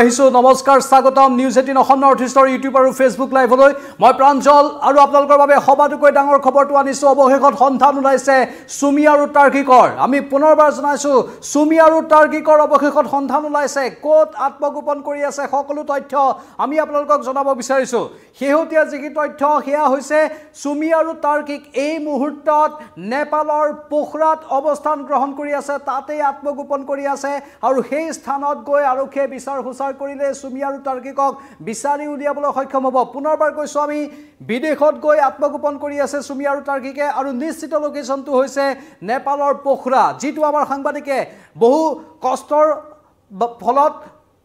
আহিছো নমস্কাৰ স্বাগতম নিউজ এইটিন অসম নৰ্থ ইষ্টৰ ইউটিউব আৰু ফেচবুক লাইভলৈ মই প্ৰাঞ্জল আৰু আপোনালোকৰ বাবে সবাতোকৈ ডাঙৰ খবৰটো আনিছো অৱশেষত সন্ধান ওলাইছে চুমি আৰু তাৰ্কিকৰ আমি পুনৰবাৰ জনাইছো চুমি আৰু তাৰ্কিকৰ অৱশেষত সন্ধান ওলাইছে ক'ত আত্মগোপন কৰি আছে সকলো তথ্য আমি আপোনালোকক জনাব বিচাৰিছো শেহতীয়া যিখি তথ্য সেয়া হৈছে চুমি আৰু তাৰ্কিক এই মুহূৰ্তত নেপালৰ পোখৰাত অৱস্থান গ্ৰহণ কৰি আছে তাতেই আত্মগোপন কৰি আছে আৰু সেই স্থানত গৈ আৰক্ষীয়ে বিচাৰ সুচাৰ বিচাৰ কৰিলে চুমি আৰু তাৰ্কিকক বিচাৰি উলিয়াবলৈ সক্ষম হ'ব পুনৰবাৰ কৈছোঁ আমি বিদেশত গৈ আত্মগোপন কৰি আছে চুমি আৰু তাৰ্কিকে আৰু নিশ্চিত লোকেশ্যনটো হৈছে নেপালৰ পোখৰা যিটো আমাৰ সাংবাদিকে বহু কষ্টৰ ফলত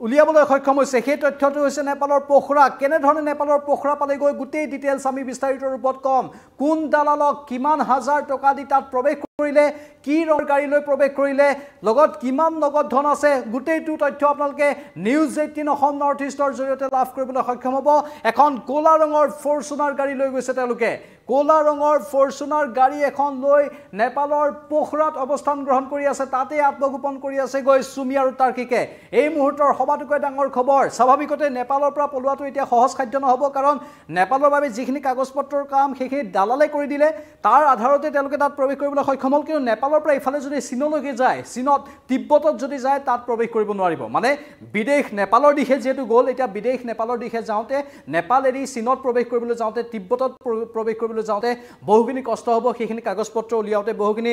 উলিয়াবলৈ সক্ষম হৈছে সেই তথ্যটো হৈছে নেপালৰ পোখৰা কেনেধৰণে নেপালৰ পোখৰা পালেগৈ গোটেই ডিটেইলছ আমি বিস্তাৰিত ৰূপত ক'ম কোন দালালক কিমান হাজাৰ টকা দি তাত প্ৰৱেশ কৰিলে কি ৰঙৰ গাড়ীলৈ প্ৰৱেশ কৰিলে লগত কিমান নগদ ধন আছে গোটেইটো তথ্য আপোনালোকে নিউজ এইটিন অসম নৰ্থ ইষ্টৰ জৰিয়তে লাভ কৰিবলৈ সক্ষম হ'ব এখন ক'লা ৰঙৰ ফৰ্চুনাৰ গাড়ী লৈ গৈছে তেওঁলোকে ক'লা ৰঙৰ ফৰ্চুনাৰ গাড়ী এখন লৈ নেপালৰ পোখৰাত অৱস্থান গ্ৰহণ কৰি আছে তাতেই আত্মগোপন কৰি আছে গৈ চুমি আৰু তাৰ্কিকে এই মুহূৰ্তৰ সবাতোকৈ ডাঙৰ খবৰ স্বাভাৱিকতে নেপালৰ পৰা পলোৱাটো এতিয়া সহজ সাধ্য নহ'ব কাৰণ নেপালৰ বাবে যিখিনি কাগজ পত্ৰৰ কাম সেইখিনি দালালে কৰি দিলে তাৰ আধাৰতে তেওঁলোকে তাত প্ৰৱেশ কৰিবলৈ সক্ষম হ'ল কিন্তু নেপালৰ পৰা ইফালে যদি চীনলৈকে যায় চীনত তিব্বতত যদি যায় তাত প্ৰৱেশ কৰিব নোৱাৰিব মানে বিদেশ নেপালৰ দিশে যিহেতু গ'ল এতিয়া বিদেশ নেপালৰ দিশে যাওঁতে নেপাল এৰি চীনত প্ৰৱেশ কৰিবলৈ যাওঁতে তিব্বতত প্ৰৱেশ কৰিবলৈ যাওঁতে বহুখিনি কষ্ট হ'ব সেইখিনি কাগজ পত্ৰ উলিয়াওঁতে বহুখিনি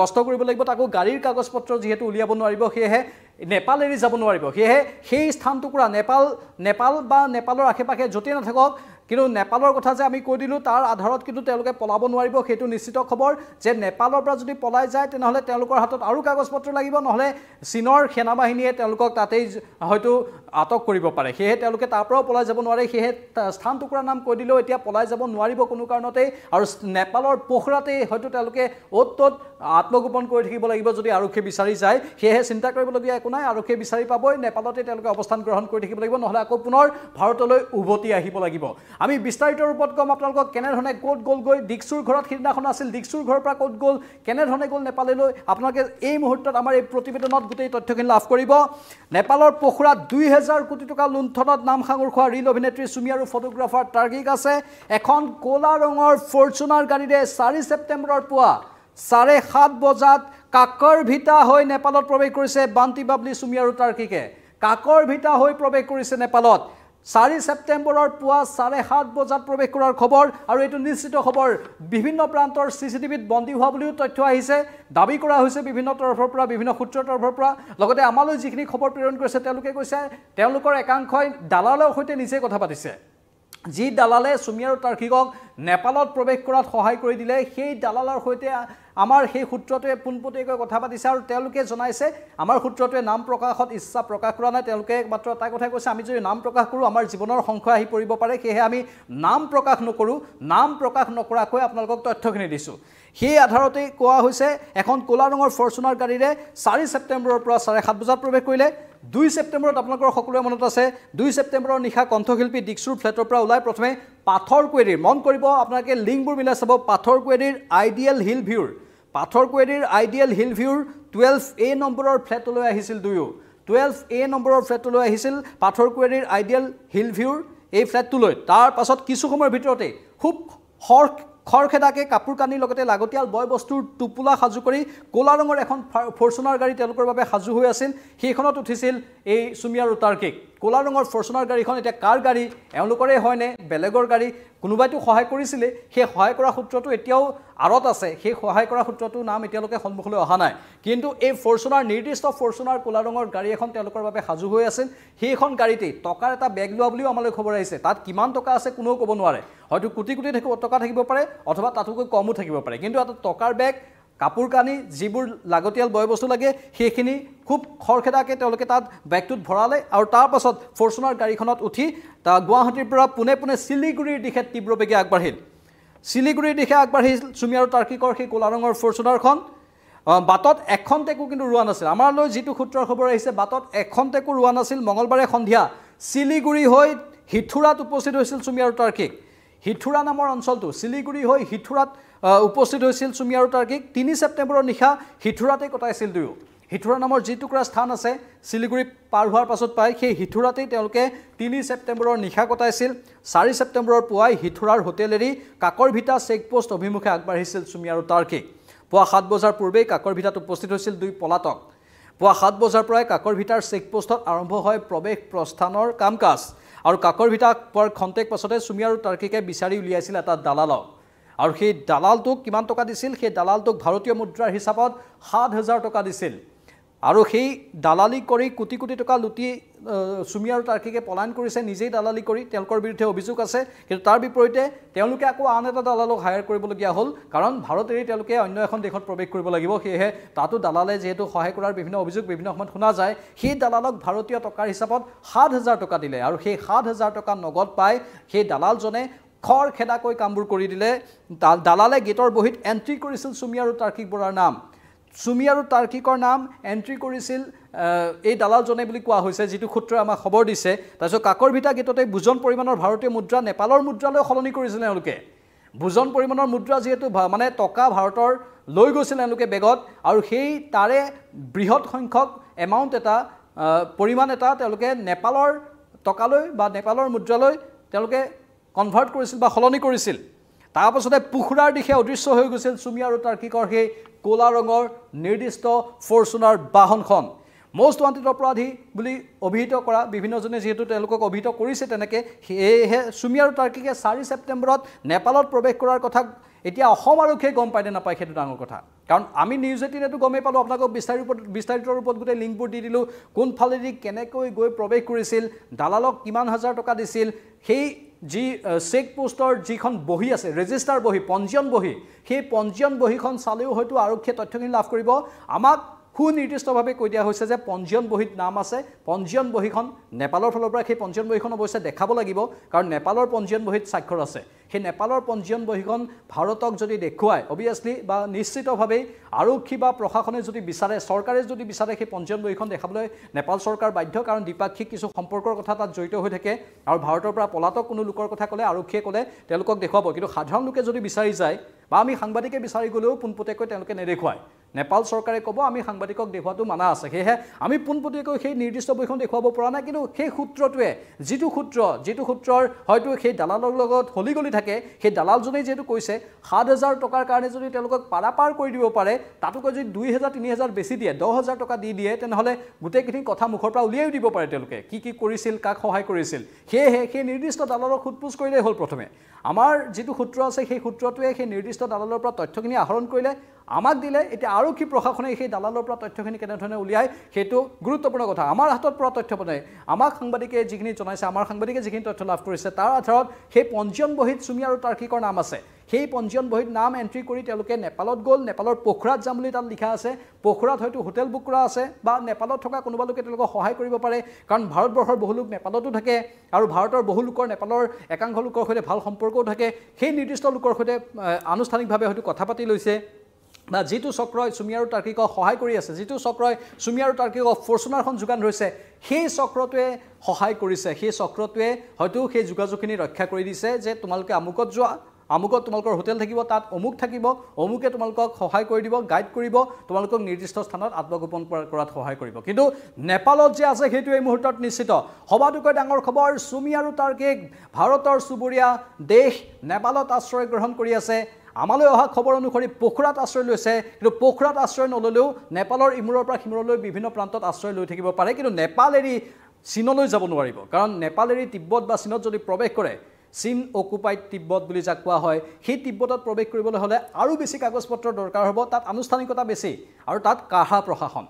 কষ্ট কৰিব লাগিব তাকো গাড়ীৰ কাগজ পত্ৰ যিহেতু উলিয়াব নোৱাৰিব সেয়েহে নেপাল এৰি যাব নোৱাৰিব সেয়েহে সেই স্থানটুকুৰা নেপাল নেপাল বা নেপালৰ আশে পাশে য'তেই নাথাকক কিন্তু নেপালৰ কথা যে আমি কৈ দিলোঁ তাৰ আধাৰত কিন্তু তেওঁলোকে পলাব নোৱাৰিব সেইটো নিশ্চিত খবৰ যে নেপালৰ পৰা যদি পলাই যায় তেনেহ'লে তেওঁলোকৰ হাতত আৰু কাগজ পত্ৰ লাগিব নহ'লে চীনৰ সেনাবাহিনীয়ে তেওঁলোকক তাতেই হয়তো আটক কৰিব পাৰে সেয়েহে তেওঁলোকে তাৰ পৰাও পলাই যাব নোৱাৰে সেয়েহে স্থান টুকুৰাৰ নাম কৈ দিলেও এতিয়া পলাই যাব নোৱাৰিব কোনো কাৰণতেই আৰু নেপালৰ পোখৰাতেই হয়তো তেওঁলোকে অ'ত ত'ত আত্মগোপন কৰি থাকিব লাগিব যদি আৰক্ষীয়ে বিচাৰি যায় সেয়েহে চিন্তা কৰিবলগীয়া একো নাই আৰক্ষীয়ে বিচাৰি পাবই নেপালতে তেওঁলোকে অৱস্থান গ্ৰহণ কৰি থাকিব লাগিব নহ'লে আকৌ পুনৰ ভাৰতলৈ উভতি আহিব লাগিব আমি বিস্তারিত রূপত কম আপনার কেনধরণে কত গলগৈ দীক্ষুর ঘর সিদিনাখন আছিল দীক্ষুর ঘরের কত গল কেনধরণে গল নেপালে আপনাদের এই মুহূর্তে আমার এই প্রতিবেদন গোটেই তথ্যখিন লাভ করব নেপালের পখুরাত দুই হাজার কোটি টাকা লুণ্ঠনত নাম সাঙুর খাওয়া রিল অভিনেত্রী সুমি আর ফটোগ্রাফার টার্গিক আছে এখন কলা রঙের ফর্চুনার গাড়িতে চারি সেপ্টেম্বর পুয়া চারে সাত বজাত কাকর ভিতা হয়ে নেপালত প্রবেশ করেছে বান্তি বাবলি সুমি আর তার্কিকে কাকর ভিতা হয়ে প্রবেশ করেছে নেপালত চাৰি ছেপ্টেম্বৰৰ পুৱা চাৰে সাত বজাত প্ৰৱেশ কৰাৰ খবৰ আৰু এইটো নিশ্চিত খবৰ বিভিন্ন প্ৰান্তৰ চি চি টিভিত বন্দী হোৱা বুলিও তথ্য আহিছে দাবী কৰা হৈছে বিভিন্ন তৰফৰ পৰা বিভিন্ন সূত্ৰৰ তৰফৰ পৰা লগতে আমালৈ যিখিনি খবৰ প্ৰেৰণ কৰিছে তেওঁলোকে কৈছে তেওঁলোকৰ একাংশই দালালৰ সৈতে নিজে কথা পাতিছে যি দালালে চুমি আৰু তাৰ্কিকক নেপালত প্ৰৱেশ কৰাত সহায় কৰি দিলে সেই দালালৰ সৈতে আমাৰ সেই সূত্ৰটোৱে পোনপটীয়াকৈ কথা পাতিছে আৰু তেওঁলোকে জনাইছে আমাৰ সূত্ৰটোৱে নাম প্ৰকাশত ইচ্ছা প্ৰকাশ কৰা নাই তেওঁলোকে একমাত্ৰ এটা কথাই কৈছে আমি যদি নাম প্ৰকাশ কৰোঁ আমাৰ জীৱনৰ সংশয় আহি পৰিব পাৰে সেয়েহে আমি নাম প্ৰকাশ নকৰোঁ নাম প্ৰকাশ নকৰাকৈ আপোনালোকক তথ্যখিনি দিছোঁ সেই আধাৰতেই কোৱা হৈছে এখন ক'লা ৰঙৰ ফৰ্চুনাৰ গাড়ীৰে চাৰি ছেপ্টেম্বৰৰ পৰা চাৰে সাত বজাত প্ৰৱেশ কৰিলে দুই ছেপ্টেম্বৰত আপোনালোকৰ সকলোৰে মনত আছে দুই ছেপ্টেম্বৰৰ নিশা কণ্ঠশিল্পী দীক্ষুৰ ফ্লেটৰ পৰা ওলাই প্ৰথমে পাথৰ কুৱেৰীৰ মন কৰিব আপোনালোকে লিংকবোৰ মিলাই চাব পাথৰ কুৱেৰীৰ আইডিয়েল হিল ভিউৰ পাথৰকুৱেৰীৰ আইডিয়েল হিল ভিউৰ টুৱেলভ এ নম্বৰৰ ফ্লেটলৈ আহিছিল দুয়ো টুৱেলভ এ নম্বৰৰ ফ্লেটলৈ আহিছিল পাথৰকুৱেৰীৰ আইডিয়েল হিল ভিউৰ এই ফ্লেটটোলৈ তাৰপাছত কিছু সময়ৰ ভিতৰতে খুব খৰ খৰখেদাকে কাপোৰ কানিৰ লগতে লাগতিয়াল বয় বস্তুৰ টোপোলা সাজু কৰি ক'লা ৰঙৰ এখন ফৰ্চুনাৰ গাড়ী তেওঁলোকৰ বাবে সাজু হৈ আছিল সেইখনত উঠিছিল এই চুমিয়াৰু তাৰ্কিক ক'লা ৰঙৰ ফৰ্চুনাৰ গাড়ীখন এতিয়া কাৰ গাড়ী এওঁলোকৰে হয়নে বেলেগৰ গাড়ী কোনোবাইতো সহায় কৰিছিলেই সেই সহায় কৰা সূত্ৰটো এতিয়াও আঁৰত আছে সেই সহায় কৰা সূত্ৰটোৰ নাম এতিয়ালৈকে সন্মুখলৈ অহা নাই কিন্তু এই ফৰ্চুনাৰ নিৰ্দিষ্ট ফৰ্চুনাৰ ক'লা ৰঙৰ গাড়ী এখন তেওঁলোকৰ বাবে সাজু হৈ আছিল সেইখন গাড়ীতেই টকাৰ এটা বেগ লোৱা বুলিও আমালৈ খবৰ আহিছে তাত কিমান টকা আছে কোনেও ক'ব নোৱাৰে হয়তো কোটি কোটি থাকিব টকা থাকিব পাৰে অথবা তাতোকৈ কমো থাকিব পাৰে কিন্তু এটা টকাৰ বেগ কাপোৰ কানি যিবোৰ লাগতিয়াল বয়বস্তু লাগে সেইখিনি খুব খৰখেদাকৈ তেওঁলোকে তাত বেগটোত ভৰালে আৰু তাৰপাছত ফৰ্চুনাৰ গাড়ীখনত উঠি গুৱাহাটীৰ পৰা পোনে পোনে শিলিগুৰিৰ দিশে তীব্ৰ তীব্ৰবেগে আগবাঢ়িল শিলিগুৰিৰ দিশে আগবাঢ়িল চুমি আৰু তাৰ্কিকৰ সেই ক'লা ৰঙৰ ফৰ্চুনাৰখন বাটত এখন টেকু কিন্তু ৰোৱা নাছিল আমাৰলৈ যিটো সূত্ৰৰ খবৰ আহিছে বাটত এখন টেকু ৰোৱা নাছিল মঙলবাৰে সন্ধিয়া শিলিগুৰি হৈ হিথুৰাত উপস্থিত হৈছিল চুমি আৰু তাৰ্কিক হিথুৰা নামৰ অঞ্চলটো শিলিগুৰি হৈ হিথুৰাত উপস্থিত হৈছিল চুমি আৰু তাৰ্কিক তিনি ছেপ্টেম্বৰৰ নিশা হিথুৰাতেই কটাইছিল দুয়ো হিথুৰা নামৰ যিটুকুৰা স্থান আছে শিলিগুৰি পাৰ হোৱাৰ পাছত পাই সেই হিথুৰাতেই তেওঁলোকে তিনি ছেপ্টেম্বৰৰ নিশা কটাইছিল চাৰি ছেপ্টেম্বৰৰ পুৱাই হিথুৰাৰ হোটেল এৰি কাকৰভিটা চেকপোষ্ট অভিমুখে আগবাঢ়িছিল চুমি আৰু তাৰ্কিক পুৱা সাত বজাৰ পূৰ্বেই কাকৰ কাকৰভিটাত উপস্থিত হৈছিল দুই পলাতক পুৱা সাত বজাৰ পৰাই কাকৰ কাকৰভিটাৰ চেকপোষ্টত আৰম্ভ হয় প্ৰৱেশ প্ৰস্থানৰ কাম কাজ আৰু কাকৰ কাকৰভিটা পোৱাৰ খন্তেক পাছতে চুমি আৰু তাৰ্কিকে বিচাৰি উলিয়াইছিল এটা দালালক আৰু সেই দালালটোক কিমান টকা দিছিল সেই দালালটোক ভাৰতীয় মুদ্ৰাৰ হিচাপত সাত হেজাৰ টকা দিছিল আৰু সেই দালালি কৰি কোটি কোটি টকা লুটি চুমি আৰু তাৰ্কিকে পলায়ন কৰিছে নিজেই দালালি কৰি তেওঁলোকৰ বিৰুদ্ধে অভিযোগ আছে কিন্তু তাৰ বিপৰীতে তেওঁলোকে আকৌ আন এটা দালালক হায়াৰ কৰিবলগীয়া হ'ল কাৰণ ভাৰত এৰি তেওঁলোকে অন্য এখন দেশত প্ৰৱেশ কৰিব লাগিব সেয়েহে তাতো দালালে যিহেতু সহায় কৰাৰ বিভিন্ন অভিযোগ বিভিন্ন সময়ত শুনা যায় সেই দালালক ভাৰতীয় টকাৰ হিচাপত সাত হেজাৰ টকা দিলে আৰু সেই সাত হেজাৰ টকা নগদ পাই সেই দালালজনে খৰ খেদাকৈ কামবোৰ কৰি দিলে দালালে গেটৰ বহীত এণ্ট্ৰি কৰিছিল চুমি আৰু তাৰ্কিক বৰাৰ নাম চুমি আৰু তাৰ্কিকৰ নাম এণ্ট্ৰি কৰিছিল এই দালালজনে বুলি কোৱা হৈছে যিটো সূত্ৰই আমাক খবৰ দিছে তাৰপিছত কাকৰভিটা গেটতে বুজন পৰিমাণৰ ভাৰতীয় মুদ্ৰা নেপালৰ মুদ্ৰালৈ সলনি কৰিছিল এওঁলোকে বুজন পৰিমাণৰ মুদ্ৰা যিহেতু মানে টকা ভাৰতৰ লৈ গৈছিল এওঁলোকে বেগত আৰু সেই তাৰে বৃহৎ সংখ্যক এমাউণ্ট এটা পৰিমাণ এটা তেওঁলোকে নেপালৰ টকালৈ বা নেপালৰ মুদ্ৰালৈ তেওঁলোকে কনভাৰ্ট কৰিছিল বা সলনি কৰিছিল তাৰপাছতে পুখুৰাৰ দিশে অদৃশ্য হৈ গৈছিল চুমি আৰু তাৰ্কিকৰ সেই ক'লা ৰঙৰ নিৰ্দিষ্ট ফৰ্চুনাৰ বাহনখন মষ্ট ৱান্টেড অপৰাধী বুলি অভিহিত কৰা বিভিন্নজনে যিহেতু তেওঁলোকক অভিহিত কৰিছে তেনেকৈ সেয়েহে চুমি আৰু তাৰ্কিকে চাৰি ছেপ্টেম্বৰত নেপালত প্ৰৱেশ কৰাৰ কথা এতিয়া অসম আৰক্ষীয়ে গম পায়নে নাপায় সেইটো ডাঙৰ কথা কাৰণ আমি নিউজ এইটিনেতো গমেই পালোঁ আপোনালোকক বিস্তাৰিত বিস্তাৰিত ৰূপত গোটেই লিংকবোৰ দি দিলোঁ কোনফালেদি কেনেকৈ গৈ প্ৰৱেশ কৰিছিল দালালক কিমান হাজাৰ টকা দিছিল সেই যি চেক পোষ্টৰ যিখন বহী আছে ৰেজিষ্টাৰ বহী পঞ্জীয়ন বহী সেই পঞ্জীয়ন বহীখন চালেও হয়তো আৰক্ষীয়ে তথ্যখিনি লাভ কৰিব আমাক সুনিৰ্দিষ্টভাৱে কৈ দিয়া হৈছে যে পঞ্জীয়ন বহীত নাম আছে পঞ্জীয়ন বহীখন নেপালৰ ফালৰ পৰা সেই পঞ্জীয়ন বহীখন অৱশ্যে দেখাব লাগিব কাৰণ নেপালৰ পঞ্জীয়ন বহীত স্বাক্ষৰ আছে সেই নেপালৰ পঞ্জীয়ন বহীখন ভাৰতক যদি দেখুৱাই অভিয়াছলি বা নিশ্চিতভাৱেই আৰক্ষী বা প্ৰশাসনে যদি বিচাৰে চৰকাৰে যদি বিচাৰে সেই পঞ্জীয়ন বহীখন দেখাবলৈ নেপাল চৰকাৰ বাধ্য কাৰণ দ্বিপাক্ষিক কিছু সম্পৰ্কৰ কথা তাত জড়িত হৈ থাকে আৰু ভাৰতৰ পৰা পলাতক কোনো লোকৰ কথা ক'লে আৰক্ষীয়ে ক'লে তেওঁলোকক দেখুৱাব কিন্তু সাধাৰণ লোকে যদি বিচাৰি যায় বা আমি সাংবাদিকে বিচাৰি গ'লেও পোনপটীয়াকৈ তেওঁলোকে নেদেখুৱায় নেপাল চৰকাৰে ক'ব আমি সাংবাদিকক দেখুৱাটো মানা আছে সেয়েহে আমি পোনপটীয়াকৈ সেই নিৰ্দিষ্ট বৈখন দেখুৱাব পৰা নাই কিন্তু সেই সূত্ৰটোৱে যিটো সূত্ৰ যিটো সূত্ৰৰ হয়তো সেই দালালৰ লগত হলি গলি থাকে সেই দালালজনেই যিহেতু কৈছে সাত হেজাৰ টকাৰ কাৰণে যদি তেওঁলোকক পাৰাপাৰ কৰি দিব পাৰে তাতোকৈ যদি দুই হেজাৰ তিনি হেজাৰ বেছি দিয়ে দহ হেজাৰ টকা দি দিয়ে তেনেহ'লে গোটেইখিনি কথা মুখৰ পৰা উলিয়াইও দিব পাৰে তেওঁলোকে কি কি কৰিছিল কাক সহায় কৰিছিল সেয়েহে সেই নিৰ্দিষ্ট দালালক সোধ সোধপোচ কৰিলেই হ'ল প্ৰথমে আমাৰ যিটো সূত্ৰ আছে সেই সূত্ৰটোৱে সেই নিৰ্দিষ্ট দালালৰ পৰা তথ্যখিনি আহৰণ কৰিলে আমাক দিলে এতিয়া আৰক্ষী প্ৰশাসনে সেই দালালৰ পৰা তথ্যখিনি কেনেধৰণে উলিয়াই সেইটো গুৰুত্বপূৰ্ণ কথা আমাৰ হাতত পৰা তথ্য পঠায় আমাক সাংবাদিকে যিখিনি জনাইছে আমাৰ সাংবাদিকে যিখিনি তথ্য লাভ কৰিছে তাৰ আধাৰত সেই পঞ্জীয়ন বহীত চুমি আৰু তাৰ্কিকৰ নাম আছে সেই পঞ্জীয়ন বহীত নাম এণ্ট্ৰি কৰি তেওঁলোকে নেপালত গ'ল নেপালৰ পোখৰাত যাম বুলি তাত লিখা আছে পোখৰাত হয়তো হোটেল বুক কৰা আছে বা নেপালত থকা কোনোবা লোকে তেওঁলোকক সহায় কৰিব পাৰে কাৰণ ভাৰতবৰ্ষৰ বহু লোক নেপালতো থাকে আৰু ভাৰতৰ বহু লোকৰ নেপালৰ একাংশ লোকৰ সৈতে ভাল সম্পৰ্কও থাকে সেই নিৰ্দিষ্ট লোকৰ সৈতে আনুষ্ঠানিকভাৱে হয়তো কথা পাতি লৈছে বা যিটো চক্ৰই চুমি আৰু তাৰ্কিকক সহায় কৰি আছে যিটো চক্ৰই চুমি আৰু তাৰ্কিকক ফৰ্চুনাৰখন যোগান ধৰিছে সেই চক্ৰটোৱে সহায় কৰিছে সেই চক্ৰটোৱে হয়তো সেই যোগাযোগখিনি ৰক্ষা কৰি দিছে যে তোমালোকে আমুকত যোৱা আমুকত তোমালোকৰ হোটেল থাকিব তাত অমুক থাকিব অমুকে তোমালোকক সহায় কৰি দিব গাইড কৰিব তোমালোকক নিৰ্দিষ্ট স্থানত আত্মগোপন কৰাত সহায় কৰিব কিন্তু নেপালত যে আছে সেইটো এই মুহূৰ্তত নিশ্চিত সবাতোকৈ ডাঙৰ খবৰ চুমি আৰু তাৰ্কিক ভাৰতৰ চুবুৰীয়া দেশ নেপালত আশ্ৰয় গ্ৰহণ কৰি আছে আমালৈ অহা খবৰ অনুসৰি পোখৰাত আশ্ৰয় লৈছে কিন্তু পোখৰাত আশ্ৰয় নল'লেও নেপালৰ ইমূৰৰ পৰা সিমূৰলৈ বিভিন্ন প্ৰান্তত আশ্ৰয় লৈ থাকিব পাৰে কিন্তু নেপাল এৰি চীনলৈ যাব নোৱাৰিব কাৰণ নেপাল এৰি তিব্বত বা চীনত যদি প্ৰৱেশ কৰে চীন অকুপাইড তিব্বত বুলি যাক কোৱা হয় সেই তিব্বতত প্ৰৱেশ কৰিবলৈ হ'লে আৰু বেছি কাগজ পত্ৰৰ দৰকাৰ হ'ব তাত আনুষ্ঠানিকতা বেছি আৰু তাত কাঢ়া প্ৰশাসন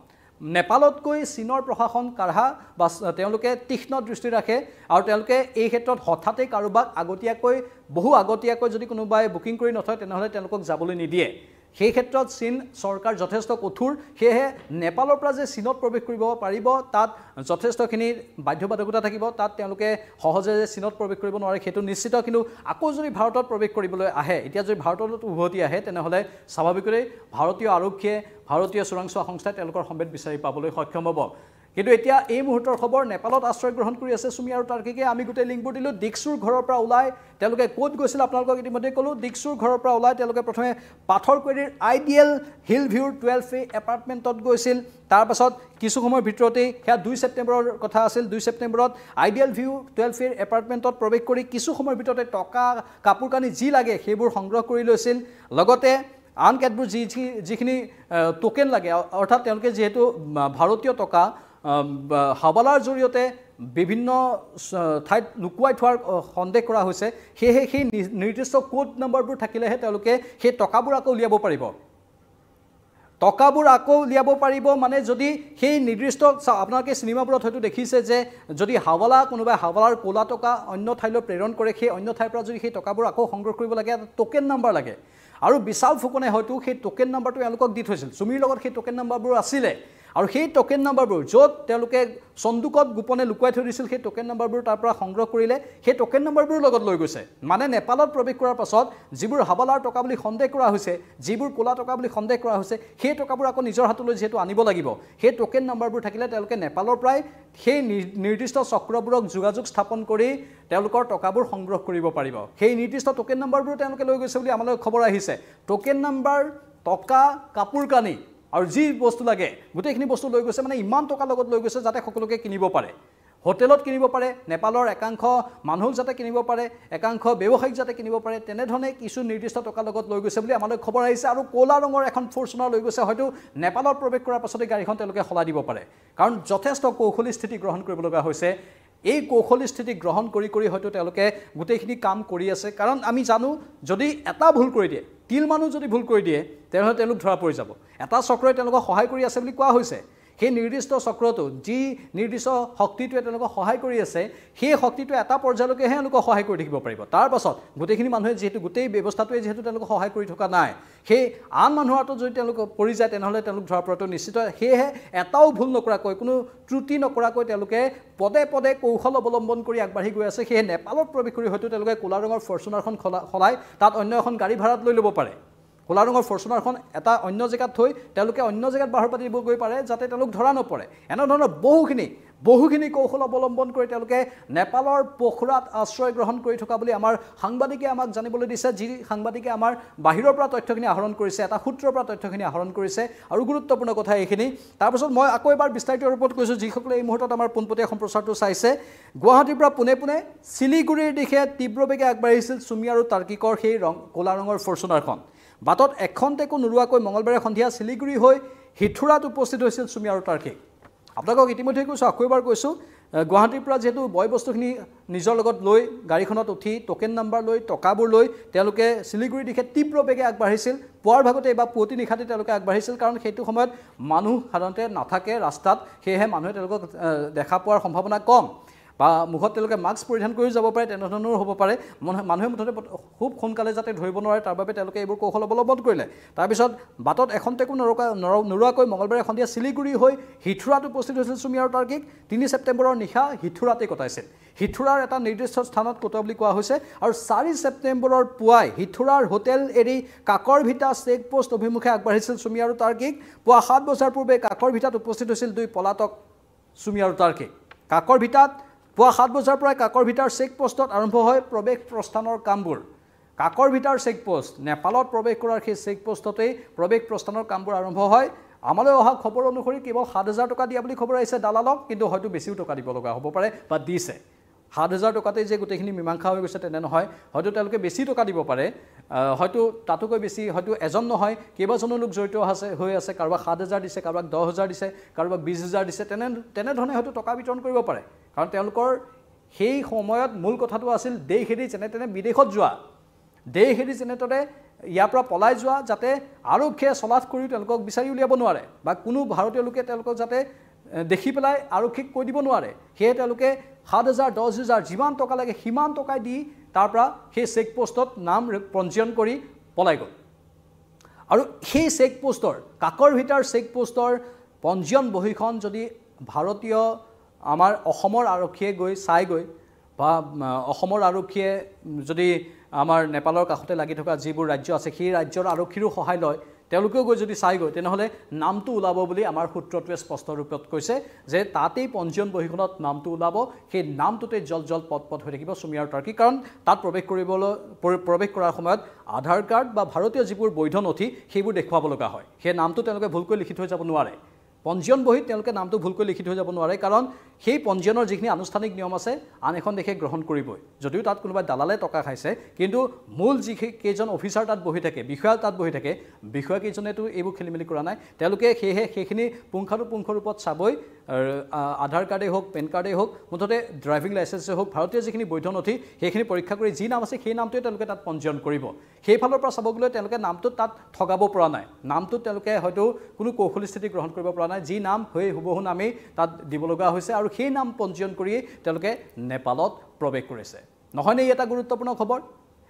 নেপালতকৈ চীনৰ প্ৰশাসন কাঢ়া বা তেওঁলোকে তীক্ষ্ণ দৃষ্টি ৰাখে আৰু তেওঁলোকে এই ক্ষেত্ৰত হঠাতে কাৰোবাক আগতীয়াকৈ বহু আগতীয়াকৈ যদি কোনোবাই বুকিং কৰি নথয় তেনেহ'লে তেওঁলোকক যাবলৈ নিদিয়ে সেই ক্ষেত্ৰত চীন চৰকাৰ যথেষ্ট কঠোৰ সেয়েহে নেপালৰ পৰা যে চীনত প্ৰৱেশ কৰিব পাৰিব তাত যথেষ্টখিনি বাধ্যবাধকতা থাকিব তাত তেওঁলোকে সহজে যে চীনত প্ৰৱেশ কৰিব নোৱাৰে সেইটো নিশ্চিত কিন্তু আকৌ যদি ভাৰতত প্ৰৱেশ কৰিবলৈ আহে এতিয়া যদি ভাৰতত উভতি আহে তেনেহ'লে স্বাভাৱিকতে ভাৰতীয় আৰক্ষীয়ে ভাৰতীয় চোৰাংচোৱা সংস্থাই তেওঁলোকৰ সম্ভেদ বিচাৰি পাবলৈ সক্ষম হ'ব কিন্তু এতিয়া এই মুহূৰ্তৰ খবৰ নেপালত আশ্ৰয় গ্ৰহণ কৰি আছে চুমি আৰু তাৰ্কিকে আমি গোটেই লিংকবোৰ দিলোঁ দীক্ষুৰ ঘৰৰ পৰা ওলাই তেওঁলোকে ক'ত গৈছিল আপোনালোকক ইতিমধ্যে ক'লোঁ দীক্ষুৰ ঘৰৰ পৰা ওলাই তেওঁলোকে প্ৰথমে পাথৰকুৱেৰীৰ আইডিয়েল হিল ভিউৰ টুৱেলভ এ এপাৰ্টমেণ্টত গৈছিল তাৰপাছত কিছু সময়ৰ ভিতৰতেই সেয়া দুই ছেপ্টেম্বৰৰ কথা আছিল দুই ছেপ্টেম্বৰত আইডিয়েল ভিউ টুৱেলভ এৰ এপাৰ্টমেণ্টত প্ৰৱেশ কৰি কিছু সময়ৰ ভিতৰতে টকা কাপোৰ কানি যি লাগে সেইবোৰ সংগ্ৰহ কৰি লৈছিল লগতে আন কেতবোৰ যি যিখিনি টোকেন লাগে অৰ্থাৎ তেওঁলোকে যিহেতু ভাৰতীয় টকা হাৱালাৰ জৰিয়তে বিভিন্ন ঠাইত লুকুৱাই থোৱাৰ সন্দেহ কৰা হৈছে সেয়েহে সেই নিৰ্দিষ্ট কোড নম্বৰবোৰ থাকিলেহে তেওঁলোকে সেই টকাবোৰ আকৌ উলিয়াব পাৰিব টকাবোৰ আকৌ উলিয়াব পাৰিব মানে যদি সেই নিৰ্দিষ্ট আপোনালোকে চিনেমাবোৰত হয়তো দেখিছে যে যদি হাৱালা কোনোবাই হাৱালাৰ ক'লা টকা অন্য ঠাইলৈ প্ৰেৰণ কৰে সেই অন্য ঠাইৰ পৰা যদি সেই টকাবোৰ আকৌ সংগ্ৰহ কৰিব লাগে এটা টকেন নাম্বাৰ লাগে আৰু বিশাল ফুকনে হয়তো সেই টকেন নাম্বাৰটো এওঁলোকক দি থৈছিল চুমিৰ লগত সেই টকেন নাম্বাৰবোৰ আছিলে আৰু সেই টকেন নাম্বাৰবোৰ য'ত তেওঁলোকে চন্দুকত গোপনে লুকুৱাই থৈ দিছিল সেই টকেন নাম্বাৰবোৰ তাৰ পৰা সংগ্ৰহ কৰিলে সেই টকেন নাম্বাৰবোৰ লগত লৈ গৈছে মানে নেপালত প্ৰৱেশ কৰাৰ পাছত যিবোৰ হাৱালাৰ টকা বুলি সন্দেহ কৰা হৈছে যিবোৰ ক'লা টকা বুলি সন্দেহ কৰা হৈছে সেই টকাবোৰ আকৌ নিজৰ হাতলৈ যিহেতু আনিব লাগিব সেই টকেন নাম্বাৰবোৰ থাকিলে তেওঁলোকে নেপালৰ পৰাই সেই নিৰ্দিষ্ট চক্ৰবোৰক যোগাযোগ স্থাপন কৰি তেওঁলোকৰ টকাবোৰ সংগ্ৰহ কৰিব পাৰিব সেই নিৰ্দিষ্ট টকেন নাম্বাৰবোৰ তেওঁলোকে লৈ গৈছে বুলি আমালৈ খবৰ আহিছে টকেন নাম্বাৰ টকা কাপোৰ কানি আৰু যি বস্তু লাগে গোটেইখিনি বস্তু লৈ গৈছে মানে ইমান টকাৰ লগত লৈ গৈছে যাতে সকলোকে কিনিব পাৰে হোটেলত কিনিব পাৰে নেপালৰ একাংশ মানুহক যাতে কিনিব পাৰে একাংশ ব্যৱসায়িক যাতে কিনিব পাৰে তেনেধৰণে কিছু নিৰ্দিষ্ট টকাৰ লগত লৈ গৈছে বুলি আমালৈ খবৰ আহিছে আৰু ক'লা ৰঙৰ এখন ফৰ্চুনাৰ লৈ গৈছে হয়তো নেপালত প্ৰৱেশ কৰাৰ পাছতে গাড়ীখন তেওঁলোকে সলাই দিব পাৰে কাৰণ যথেষ্ট কৌশলী স্থিতি গ্ৰহণ কৰিবলগা হৈছে এই কৌশল স্থিতি গ্ৰহণ কৰি কৰি হয়তো তেওঁলোকে গোটেইখিনি কাম কৰি আছে কাৰণ আমি জানো যদি এটা ভুল কৰি দিয়ে তিল মানুহ যদি ভুল কৰি দিয়ে তেনেহ'লে তেওঁলোক ধৰা পৰি যাব এটা চক্ৰই তেওঁলোকক সহায় কৰি আছে বুলি কোৱা হৈছে সেই নিৰ্দিষ্ট চক্ৰটো যি নিৰ্দিষ্ট শক্তিটোৱে তেওঁলোকক সহায় কৰি আছে সেই শক্তিটোৱে এটা পৰ্যায়লৈকেহে তেওঁলোকক সহায় কৰি থাকিব পাৰিব তাৰপাছত গোটেইখিনি মানুহে যিহেতু গোটেই ব্যৱস্থাটোৱে যিহেতু তেওঁলোকক সহায় কৰি থকা নাই সেই আন মানুহৰ হাতত যদি তেওঁলোকে পৰি যায় তেনেহ'লে তেওঁলোক ধৰা পৰাটো নিশ্চিত সেয়েহে এটাও ভুল নকৰাকৈ কোনো ত্ৰুটি নকৰাকৈ তেওঁলোকে পদে পদে কৌশল অৱলম্বন কৰি আগবাঢ়ি গৈ আছে সেয়েহে নেপালত প্ৰৱেশ কৰি হয়তো তেওঁলোকে ক'লা ৰঙৰ ফৰ্চুনাৰখন সলাই তাত অন্য এখন গাড়ী ভাড়াত লৈ ল'ব পাৰে ভোলা ৰঙৰ ফৰ্চুনাৰখন এটা অন্য জেগাত থৈ তেওঁলোকে অন্য জেগাত বাহৰ পাতি দিবগৈ পাৰে যাতে তেওঁলোক ধৰা নপৰে এনেধৰণৰ বহুখিনি বহুখিনি কৌশল অৱলম্বন কৰি তেওঁলোকে নেপালৰ পখুৰাত আশ্ৰয় গ্ৰহণ কৰি থকা বুলি আমাৰ সাংবাদিকে আমাক জানিবলৈ দিছে যি সাংবাদিকে আমাৰ বাহিৰৰ পৰা তথ্যখিনি আহৰণ কৰিছে এটা সূত্ৰৰ পৰা তথ্যখিনি আহৰণ কৰিছে আৰু গুৰুত্বপূৰ্ণ কথা এইখিনি তাৰপাছত মই আকৌ এবাৰ বিস্তাৰিত ৰূপত কৈছোঁ যিসকলে এই মুহূৰ্তত আমাৰ পোনপটীয়া সম্প্ৰচাৰটো চাইছে গুৱাহাটীৰ পৰা পোনে পোনে শিলিগুৰিৰ দিশে তীব্ৰ বেগে আগবাঢ়িছিল চুমি আৰু তাৰ্কিকৰ সেই ৰং ক'লা ৰঙৰ ফৰ্চুনাৰখন বাটত এখন এখন্তেকো নোলোৱাকৈ মঙলবাৰে সন্ধিয়া শিলিগুৰি হৈ হিথুৰাত উপস্থিত হৈছিল চুমি আৰু তাৰ্কিক আপোনালোকক ইতিমধ্যে কৈছোঁ আকৌ এবাৰ কৈছোঁ গুৱাহাটীৰ পৰা যিহেতু বয় বস্তুখিনি নিজৰ লগত লৈ গাড়ীখনত উঠি টকেন নাম্বাৰ লৈ টকাবোৰ লৈ তেওঁলোকে শিলিগুৰিৰ দিশে তীব্ৰ বেগে আগবাঢ়িছিল পুৱাৰ ভাগতে এইবাৰ পুৱতি নিশাতে তেওঁলোকে আগবাঢ়িছিল কাৰণ সেইটো সময়ত মানুহ সাধাৰণতে নাথাকে ৰাস্তাত সেয়েহে মানুহে তেওঁলোকক দেখা পোৱাৰ সম্ভাৱনা কম বা মুখত তেওঁলোকে মাস্ক পৰিধান কৰিও যাব পাৰে তেনেধৰণৰো হ'ব পাৰে মানুহে মুঠতে খুব সোনকালে যাতে ধৰিব নোৱাৰে তাৰ বাবে তেওঁলোকে এইবোৰ কৌশল অৱলম্বন কৰিলে তাৰপিছত বাটত এখন্তেকো নৰকা নৰ নোৰোৱাকৈ মঙলবাৰে সন্ধিয়া দিয়া চিলিগুৰি হৈ হিথুৰাত উপস্থিত হৈছিল চুমি আৰু তাৰ্কিক তিনি ছেপ্টেম্বৰৰ নিশা হিথুৰাতেই কটাইছিল হিথুৰাৰ এটা নিৰ্দিষ্ট স্থানত কটোৱা বুলি কোৱা হৈছে আৰু চাৰি ছেপ্টেম্বৰৰ পুৱাই হিথুৰাৰ হোটেল এৰি কাকৰ ভিটা চেক পোষ্ট অভিমুখে আগবাঢ়িছিল চুমি আৰু তাৰ্কিক পুৱা সাত বজাৰ পূৰ্বে কাকৰ ভিটাত উপস্থিত হৈছিল দুই পলাতক চুমি আৰু তাৰ্কিক কাকৰ ভিতাত পুৱা সাত বজাৰ পৰাই কাকৰ ভিতৰ চেকপষ্টত আৰম্ভ হয় প্ৰৱেশ প্ৰস্থানৰ কামবোৰ কাকৰ ভিতৰ চেকপষ্ট নেপালত প্ৰৱেশ কৰাৰ সেই চেকপষ্টতেই প্ৰৱেশ প্ৰস্থানৰ কামবোৰ আৰম্ভ হয় আমালৈ অহা খবৰ অনুসৰি কেৱল সাত হাজাৰ টকা দিয়া বুলি খবৰ আহিছে দালালক কিন্তু হয়তো বেছিও টকা দিব লগা হ'ব পাৰে বা দিছে সাত হাজাৰ টকাতেই যে গোটেইখিনি মীমাংসা হৈ গৈছে তেনে নহয় হয়তো তেওঁলোকে বেছি টকা দিব পাৰে হয়তো তাতোকৈ বেছি হয়তো এজন নহয় কেইবাজনো লোক জড়িত আছে হৈ আছে কাৰোবাক সাত হাজাৰ দিছে কাৰোবাক দহ হাজাৰ দিছে কাৰোবাক বিছ হাজাৰ দিছে তেনে তেনেধৰণে হয়তো টকা বিতৰণ কৰিব পাৰে কাৰণ তেওঁলোকৰ সেই সময়ত মূল কথাটো আছিল দেশ এৰি যেনে তেনে বিদেশত যোৱা দেশ এৰি যেনেদৰে ইয়াৰ পৰা পলাই যোৱা যাতে আৰক্ষীয়ে চলাথ কৰিও তেওঁলোকক বিচাৰি উলিয়াব নোৱাৰে বা কোনো ভাৰতীয় লোকে তেওঁলোকক যাতে দেখি পেলাই আৰক্ষীক কৈ দিব নোৱাৰে সেয়ে তেওঁলোকে সাত হাজাৰ দহ হাজাৰ যিমান টকা লাগে সিমান টকাই দি তাৰ পৰা সেই চেকপোষ্টত নাম পঞ্জীয়ন কৰি পলাই গ'ল আৰু সেই চেকপোষ্টৰ কাকৰ ভিতৰ চেকপোষ্টৰ পঞ্জীয়ন বহীখন যদি ভাৰতীয় আমাৰ অসমৰ আৰক্ষীয়ে গৈ চাই গৈ বা অসমৰ আৰক্ষীয়ে যদি আমাৰ নেপালৰ কাষতে লাগি থকা যিবোৰ ৰাজ্য আছে সেই ৰাজ্যৰ আৰক্ষীৰো সহায় লয় তেওঁলোকেও গৈ যদি চাই গৈ তেনেহ'লে নামটো ওলাব বুলি আমাৰ সূত্ৰটোৱে স্পষ্টৰূপত কৈছে যে তাতেই পঞ্জীয়ন বহীখনত নামটো ওলাব সেই নামটোতে জল জল পথ পথ হৈ থাকিব চুমীয়াৰ তাৰ্কি কাৰণ তাত প্ৰৱেশ কৰিবলৈ প্ৰৱেশ কৰাৰ সময়ত আধাৰ কাৰ্ড বা ভাৰতীয় যিবোৰ বৈধ নথি সেইবোৰ দেখুৱাব লগা হয় সেই নামটো তেওঁলোকে ভুলকৈ লিখি থৈ যাব নোৱাৰে পঞ্জীয়ন বহীত তেওঁলোকে নামটো ভুলকৈ লিখি থৈ যাব নোৱাৰে কাৰণ সেই পঞ্জীয়নৰ যিখিনি আনুষ্ঠানিক নিয়ম আছে আন এখন দেশে গ্ৰহণ কৰিবই যদিও তাত কোনোবাই দালালে টকা খাইছে কিন্তু মূল যি কেইজন অফিচাৰ তাত বহি থাকে বিষয়া তাত বহি থাকে বিষয়াকেইজনেতো এইবোৰ খেলি মেলি কৰা নাই তেওঁলোকে সেয়েহে সেইখিনি পুংখানুপুংখ ৰূপত চাবই আধাৰ কাৰ্ডেই হওক পেন কাৰ্ডেই হওক মুঠতে ড্ৰাইভিং লাইচেন্সেই হওক ভাৰতীয় যিখিনি বৈধ নথি সেইখিনি পৰীক্ষা কৰি যি নাম আছে সেই নামটোৱে তেওঁলোকে তাত পঞ্জীয়ন কৰিব সেইফালৰ পৰা চাব গ'লে তেওঁলোকে নামটো তাত ঠগাব পৰা নাই নামটো তেওঁলোকে হয়তো কোনো কৌশল স্থিতি গ্ৰহণ কৰিব পৰা নাই যি নাম সেই হুবহু নামেই তাত দিব লগা হৈছে আৰু সেই নাম পঞ্জীয়ন কৰিয়েই তেওঁলোকে নেপালত প্ৰৱেশ কৰিছে নহয়নে ই এটা গুৰুত্বপূৰ্ণ খবৰ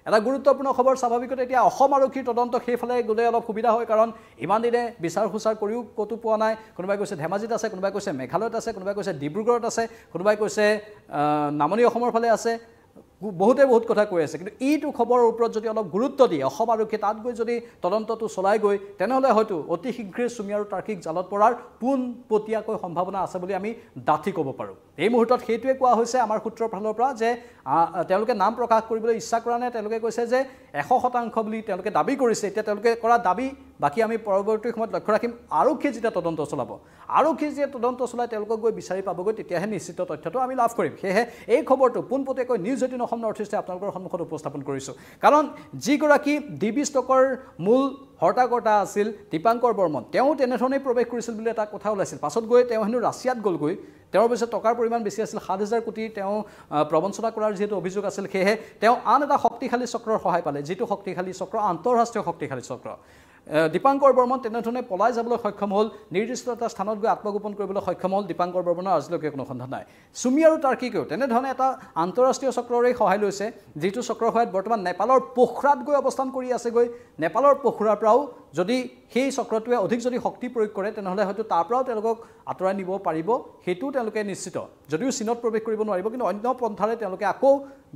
এটা গুৰুত্বপূৰ্ণ খবৰ স্বাভাৱিকতে এতিয়া অসম আৰক্ষীৰ তদন্ত সেইফালে গ'লে অলপ সুবিধা হয় কাৰণ ইমান দিনে বিচাৰ সুচাৰ কৰিও ক'তো পোৱা নাই কোনোবাই কৈছে ধেমাজিত আছে কোনোবাই কৈছে মেঘালয়ত আছে কোনোবাই কৈছে ডিব্ৰুগড়ত আছে কোনোবাই কৈছে নামনি অসমৰ ফালে আছে বহুতে বহুত কথা কৈ আছে কিন্তু এইটো খবৰৰ ওপৰত যদি অলপ গুৰুত্ব দিয়ে অসম আৰক্ষীয়ে তাত গৈ যদি তদন্তটো চলাই গৈ তেনেহ'লে হয়তো অতি শীঘ্ৰেই চুমি আৰু তাৰ্কিক জালত পৰাৰ পোনপটীয়াকৈ সম্ভাৱনা আছে বুলি আমি ডাঠি ক'ব পাৰোঁ এই মুহূৰ্তত সেইটোৱে কোৱা হৈছে আমাৰ সূত্ৰৰ ফালৰ পৰা যে তেওঁলোকে নাম প্ৰকাশ কৰিবলৈ ইচ্ছা কৰা নাই তেওঁলোকে কৈছে যে এশ শতাংশ বুলি তেওঁলোকে দাবী কৰিছে এতিয়া তেওঁলোকে কৰা দাবী বাকী আমি পৰৱৰ্তী সময়ত লক্ষ্য ৰাখিম আৰক্ষীয়ে যেতিয়া তদন্ত চলাব আৰক্ষীয়ে যেতিয়া তদন্ত চলাই তেওঁলোকক গৈ বিচাৰি পাবগৈ তেতিয়াহে নিশ্চিত তথ্যটো আমি লাভ কৰিম সেয়েহে এই খবৰটো পোনপটীয়াকৈ নিউজ এইটিন অসম নৰ্থ ইষ্টে আপোনালোকৰ সন্মুখত উপস্থাপন কৰিছোঁ কাৰণ যিগৰাকী ডি বি ষ্টকৰ মূল হৰ্তাকৰ্তা আছিল দীপাংকৰ বৰ্মন তেওঁ তেনেধৰণেই প্ৰৱেশ কৰিছিল বুলি এটা কথা ওলাইছিল পাছত গৈ তেওঁ হেনো ৰাছিয়াত গ'লগৈ তেওঁৰ পিছত টকাৰ পৰিমাণ বেছি আছিল সাত হাজাৰ কোটি তেওঁ প্ৰবঞ্চনা কৰাৰ যিহেতু অভিযোগ আছিল সেয়েহে তেওঁ আন এটা শক্তিশালী চক্ৰৰ সহায় পালে যিটো শক্তিশালী চক্ৰ আন্তঃৰাষ্ট্ৰীয় শক্তিশালী চক্ৰ দীপাংকৰ বৰ্মন তেনেধৰণে পলাই যাবলৈ সক্ষম হ'ল নিৰ্দিষ্ট এটা স্থানত গৈ আত্মগোপন কৰিবলৈ সক্ষম হ'ল দীপাংকৰ বৰ্মনৰ আজিলৈকে কোনো সন্ধান নাই চুমি আৰু তাৰ্কিকেও তেনেধৰণে এটা আন্তঃৰাষ্ট্ৰীয় চক্ৰৰেই সহায় লৈছে যিটো চক্ৰ সহায়ত বৰ্তমান নেপালৰ পোখৰাত গৈ অৱস্থান কৰি আছেগৈ নেপালৰ পোখৰাৰ পৰাও যদি সেই চক্ৰটোৱে অধিক যদি শক্তি প্ৰয়োগ কৰে তেনেহ'লে হয়তো তাৰ পৰাও তেওঁলোকক আঁতৰাই নিব পাৰিব সেইটোও তেওঁলোকে নিশ্চিত যদিও চীনত প্ৰৱেশ কৰিব নোৱাৰিব কিন্তু অন্য পন্থাৰে তেওঁলোকে আকৌ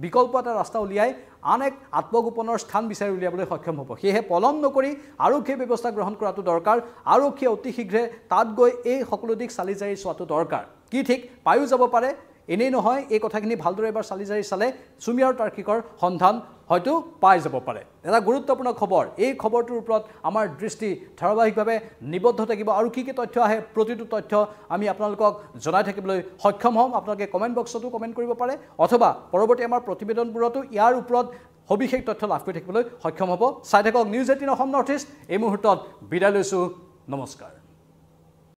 বিকল্প এটা ৰাস্তা উলিয়াই আন এক আত্মগোপনৰ স্থান বিচাৰি উলিয়াবলৈ সক্ষম হ'ব সেয়েহে পলম নকৰি আৰক্ষীয়ে ব্যৱস্থা গ্ৰহণ কৰাটো দৰকাৰ আৰক্ষীয়ে অতি শীঘ্ৰে তাত গৈ এই সকলো দিশ চালি জাৰি চোৱাটো দৰকাৰ কি ঠিক পায়ো যাব পাৰে এনেই নহয় এই কথাখিনি ভালদৰে এবাৰ চালি জাৰি চালে চুমি আৰু তাৰ্কিকৰ সন্ধান হয়তো পাই যাব পাৰে এটা গুৰুত্বপূৰ্ণ খবৰ এই খবৰটোৰ ওপৰত আমাৰ দৃষ্টি ধাৰাবাহিকভাৱে নিবদ্ধ থাকিব আৰু কি কি তথ্য আহে প্ৰতিটো তথ্য আমি আপোনালোকক জনাই থাকিবলৈ সক্ষম হ'ম আপোনালোকে কমেণ্ট বক্সতো কমেণ্ট কৰিব পাৰে অথবা পৰৱৰ্তী আমাৰ প্ৰতিবেদনবোৰতো ইয়াৰ ওপৰত সবিশেষ তথ্য লাভ কৰি থাকিবলৈ সক্ষম হ'ব চাই থাকক news eighteen Assam north east এই মুহূৰ্তত বিদায় লৈছোঁ নমস্কাৰ